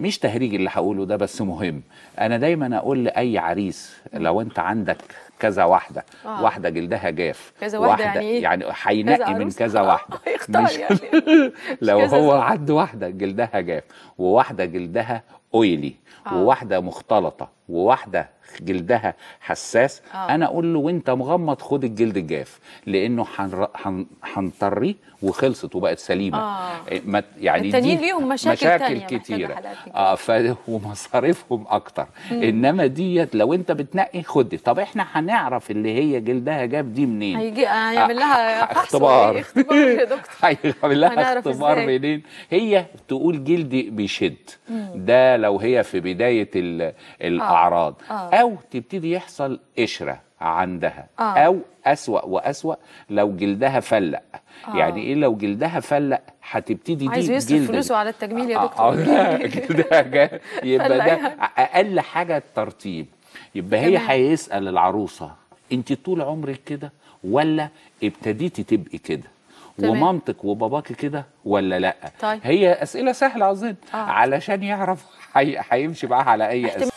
مش تهريج اللي هقوله ده بس مهم انا دايما اقول لاي عريس لو انت عندك كذا واحده آه. واحده جلدها جاف كذا واحده, واحدة يعني, يعني هينقي من كذا واحده مش يعني. لو هو عنده واحده جلدها جاف وواحده جلدها اويلي آه. وواحده مختلطه وواحده جلدها حساس آه. انا اقول له وانت مغمض خد الجلد الجاف لانه هنطريه حن... وخلصت وبقت سليمه آه. إيه، يعني التانيين ليهم مشاكل, مشاكل تانية كتيره اه ف... ومصاريفهم اكتر مم. انما ديت لو انت بتنقي خد طب احنا هنعرف اللي هي جلدها جاب دي منين هيجي هيعمل لها اختبار اختبار يا دكتور هيعمل لها اختبار منين هي تقول جلدي بيشد ده لو هي في بدايه الاعراض آه. آه. او تبتدي يحصل قشره عندها آه. او اسوا واسوا لو جلدها فلق آه. يعني ايه لو جلدها فلق هتبتدي دي عايز يصرف فلوسه على التجميل يا آه. دكتور آه آه جلدها يبقى ده يعني. اقل حاجه الترطيب يبقى هي هيسال العروسه انت طول عمرك كده ولا ابتديتي تبقي كده ومامتك وباباك كده ولا لا طيب. هي اسئله سهله اظن آه. علشان يعرف هيمشي معاها على اي اسئله